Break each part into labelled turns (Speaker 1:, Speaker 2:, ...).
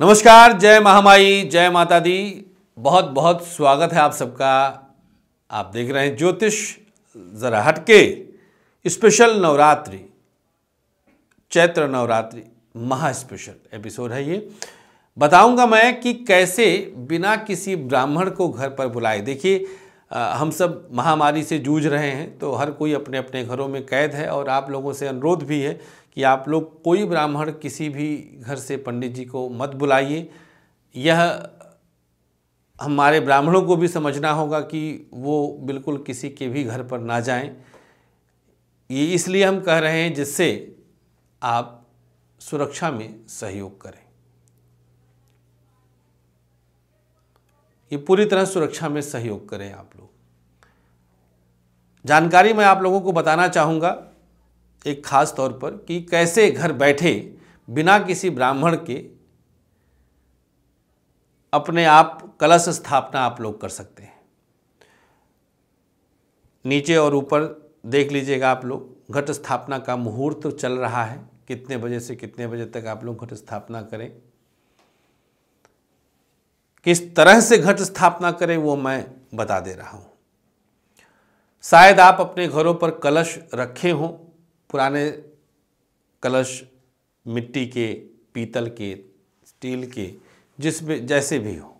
Speaker 1: नमस्कार जय महामाई जय माता दी बहुत बहुत स्वागत है आप सबका आप देख रहे हैं ज्योतिष जरा हटके स्पेशल नवरात्रि चैत्र नवरात्रि महा स्पेशल एपिसोड है ये बताऊंगा मैं कि कैसे बिना किसी ब्राह्मण को घर पर बुलाए देखिए हम सब महामारी से जूझ रहे हैं तो हर कोई अपने अपने घरों में कैद है और आप लोगों से अनुरोध भी है कि आप लोग कोई ब्राह्मण किसी भी घर से पंडित जी को मत बुलाइए यह हमारे ब्राह्मणों को भी समझना होगा कि वो बिल्कुल किसी के भी घर पर ना जाएं ये इसलिए हम कह रहे हैं जिससे आप सुरक्षा में सहयोग करें ये पूरी तरह सुरक्षा में सहयोग करें आप लोग जानकारी मैं आप लोगों को बताना चाहूँगा एक खास तौर पर कि कैसे घर बैठे बिना किसी ब्राह्मण के अपने आप कलश स्थापना आप लोग कर सकते हैं नीचे और ऊपर देख लीजिएगा आप लोग घट स्थापना का मुहूर्त चल रहा है कितने बजे से कितने बजे तक आप लोग घट स्थापना करें किस तरह से घट स्थापना करें वो मैं बता दे रहा हूं शायद आप अपने घरों पर कलश रखे हों पुराने कलश मिट्टी के पीतल के स्टील के जिसमें जैसे भी हो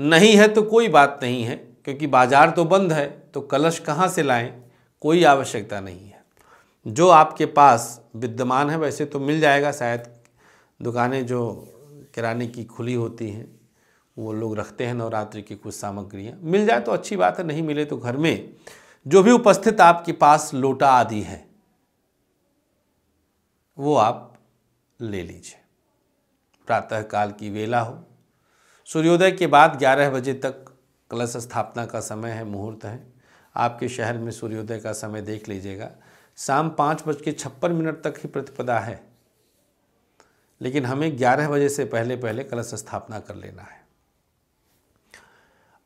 Speaker 1: नहीं है तो कोई बात नहीं है क्योंकि बाज़ार तो बंद है तो कलश कहाँ से लाएं कोई आवश्यकता नहीं है जो आपके पास विद्यमान है वैसे तो मिल जाएगा शायद दुकानें जो किराने की खुली होती हैं वो लोग रखते हैं नवरात्रि की कुछ सामग्रियाँ मिल जाए तो अच्छी बात है नहीं मिले तो घर में जो भी उपस्थित आपके पास लोटा आदि है वो आप ले लीजिए प्रातःकाल की वेला हो सूर्योदय के बाद 11 बजे तक कलश स्थापना का समय है मुहूर्त है आपके शहर में सूर्योदय का समय देख लीजिएगा शाम पाँच बज के छप्पन मिनट तक ही प्रतिपदा है लेकिन हमें ग्यारह बजे से पहले पहले कलश स्थापना कर लेना है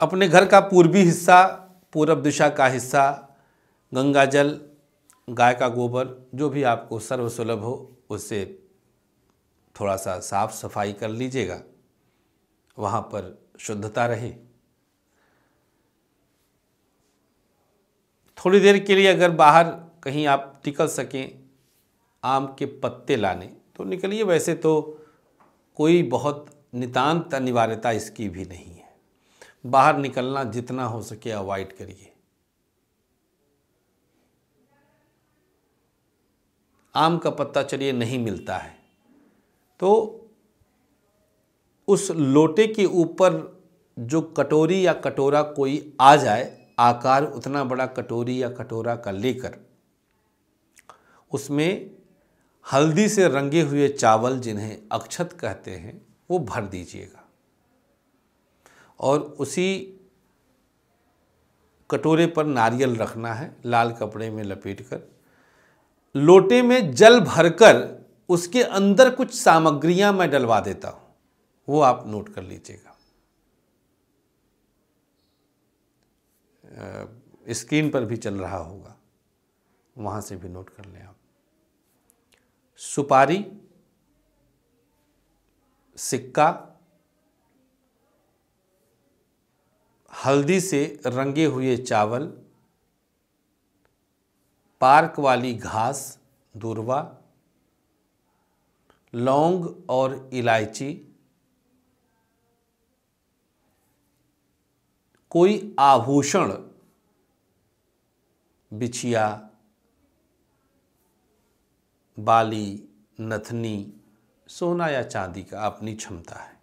Speaker 1: अपने घर का पूर्वी हिस्सा पूरब दिशा का हिस्सा गंगा जल गाय का गोबर जो भी आपको सर्वसुलभ हो उससे थोड़ा सा साफ सफाई कर लीजिएगा वहाँ पर शुद्धता रहे थोड़ी देर के लिए अगर बाहर कहीं आप निकल सकें आम के पत्ते लाने तो निकलिए वैसे तो कोई बहुत नितांत अनिवार्यता इसकी भी नहीं है बाहर निकलना जितना हो सके अवॉइड करिए आम का पत्ता चलिए नहीं मिलता है तो उस लोटे के ऊपर जो कटोरी या कटोरा कोई आ जाए आकार उतना बड़ा कटोरी या कटोरा का लेकर उसमें हल्दी से रंगे हुए चावल जिन्हें अक्षत कहते हैं वो भर दीजिएगा और उसी कटोरे पर नारियल रखना है लाल कपड़े में लपेट कर लोटे में जल भरकर उसके अंदर कुछ सामग्रियां मैं डलवा देता हूं वो आप नोट कर लीजिएगा स्क्रीन पर भी चल रहा होगा वहां से भी नोट कर लें आप सुपारी सिक्का हल्दी से रंगे हुए चावल पार्क वाली घास दूरवा लौंग और इलायची कोई आभूषण बिछिया बाली नथनी सोना या चांदी का अपनी क्षमता है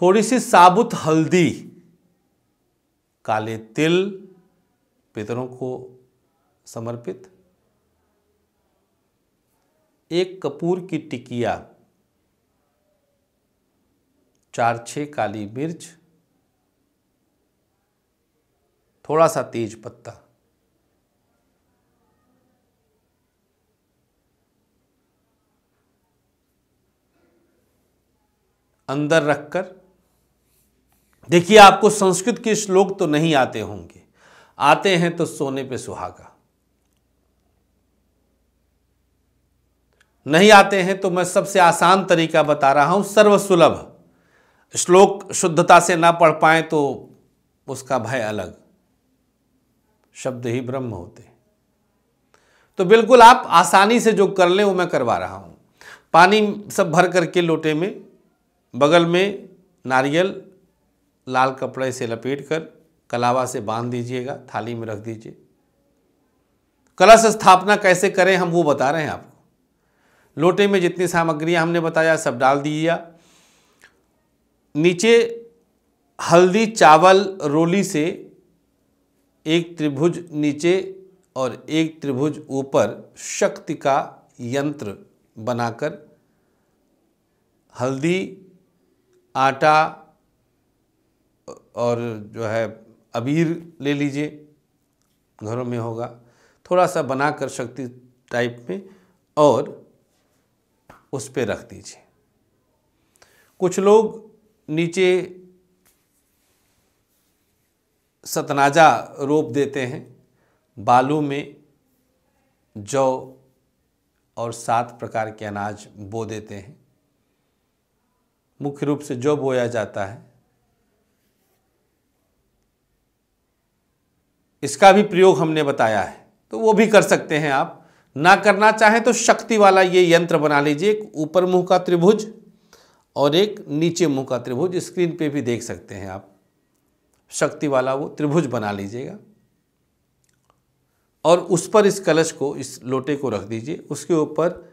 Speaker 1: थोड़ी सी साबुत हल्दी काले तिल पितरों को समर्पित एक कपूर की टिकिया चार छः काली मिर्च थोड़ा सा तेज पत्ता अंदर रखकर देखिए आपको संस्कृत के श्लोक तो नहीं आते होंगे आते हैं तो सोने पे सुहागा नहीं आते हैं तो मैं सबसे आसान तरीका बता रहा हूं सर्वसुलभ श्लोक शुद्धता से ना पढ़ पाए तो उसका भय अलग शब्द ही ब्रह्म होते तो बिल्कुल आप आसानी से जो कर ले वो मैं करवा रहा हूं पानी सब भर करके लोटे में बगल में नारियल लाल कपड़े से लपेट कर कलावा से बांध दीजिएगा थाली में रख दीजिए कलश स्थापना कैसे करें हम वो बता रहे हैं आपको लोटे में जितनी सामग्रियां हमने बताया सब डाल दीजिए नीचे हल्दी चावल रोली से एक त्रिभुज नीचे और एक त्रिभुज ऊपर शक्ति का यंत्र बनाकर हल्दी आटा और जो है अबीर ले लीजिए घरों में होगा थोड़ा सा बनाकर शक्ति टाइप में और उस पर रख दीजिए कुछ लोग नीचे सतनाजा रोप देते हैं बालू में जौ और सात प्रकार के अनाज बो देते हैं मुख्य रूप से जौ बोया जाता है इसका भी प्रयोग हमने बताया है तो वो भी कर सकते हैं आप ना करना चाहें तो शक्ति वाला ये यंत्र बना लीजिए एक ऊपर मुंह का त्रिभुज और एक नीचे मुंह का त्रिभुज स्क्रीन पे भी देख सकते हैं आप शक्ति वाला वो त्रिभुज बना लीजिएगा और उस पर इस कलश को इस लोटे को रख दीजिए उसके ऊपर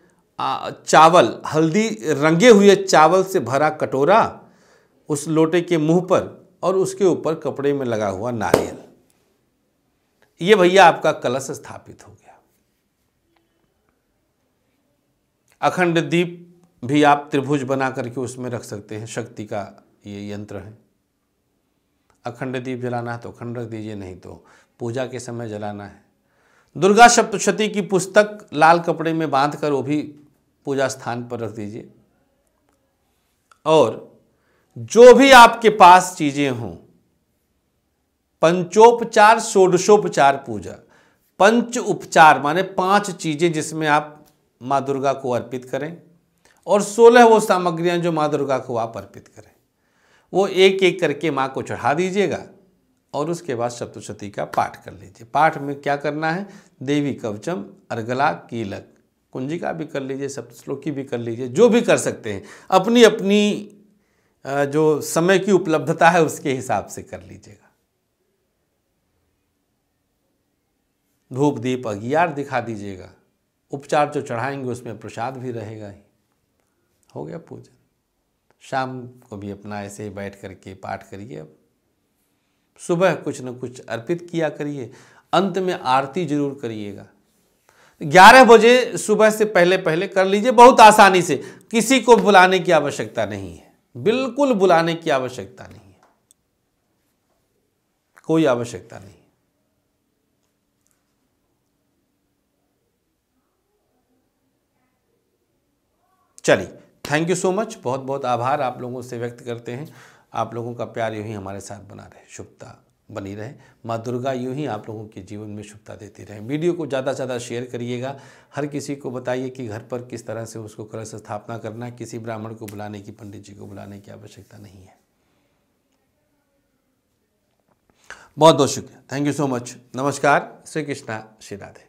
Speaker 1: चावल हल्दी रंगे हुए चावल से भरा कटोरा उस लोटे के मुंह पर और उसके ऊपर कपड़े में लगा हुआ नारियल ये भैया आपका कलश स्थापित हो गया अखंड दीप भी आप त्रिभुज बना करके उसमें रख सकते हैं शक्ति का ये यंत्र है अखंड दीप जलाना है तो अखंड रख दीजिए नहीं तो पूजा के समय जलाना है दुर्गा सप्तशती की पुस्तक लाल कपड़े में बांध कर वो भी पूजा स्थान पर रख दीजिए और जो भी आपके पास चीज़ें हों पंचोपचार षोडशोपचार पूजा पंच उपचार माने पांच चीज़ें जिसमें आप माँ दुर्गा को अर्पित करें और सोलह वो सामग्रियाँ जो माँ दुर्गा को आप अर्पित करें वो एक एक करके माँ को चढ़ा दीजिएगा और उसके बाद सप्तशती का पाठ कर लीजिए पाठ में क्या करना है देवी कवचम अर्गला कीलक कुंजिका भी कर लीजिए सप्तश्लोकी भी कर लीजिए जो भी कर सकते हैं अपनी अपनी जो समय की उपलब्धता है उसके हिसाब से कर लीजिएगा धूप दीप अगियार दिखा दीजिएगा उपचार जो चढ़ाएंगे उसमें प्रसाद भी रहेगा ही हो गया पूजन शाम को भी अपना ऐसे ही बैठ करके पाठ करिए अब सुबह कुछ न कुछ अर्पित किया करिए अंत में आरती जरूर करिएगा ग्यारह बजे सुबह से पहले पहले कर लीजिए बहुत आसानी से किसी को बुलाने की आवश्यकता नहीं है बिल्कुल बुलाने की आवश्यकता नहीं है कोई आवश्यकता नहीं चलिए थैंक यू सो मच बहुत बहुत आभार आप लोगों से व्यक्त करते हैं आप लोगों का प्यार यूँ ही हमारे साथ बना रहे शुभता बनी रहे माँ दुर्गा यूँ ही आप लोगों के जीवन में शुभता देती रहे वीडियो को ज़्यादा से ज़्यादा शेयर करिएगा हर किसी को बताइए कि घर पर किस तरह से उसको कलश स्थापना करना है किसी ब्राह्मण को बुलाने की पंडित जी को बुलाने की आवश्यकता नहीं है बहुत बहुत शुक्रिया थैंक यू सो मच नमस्कार श्री कृष्णा श्री राधे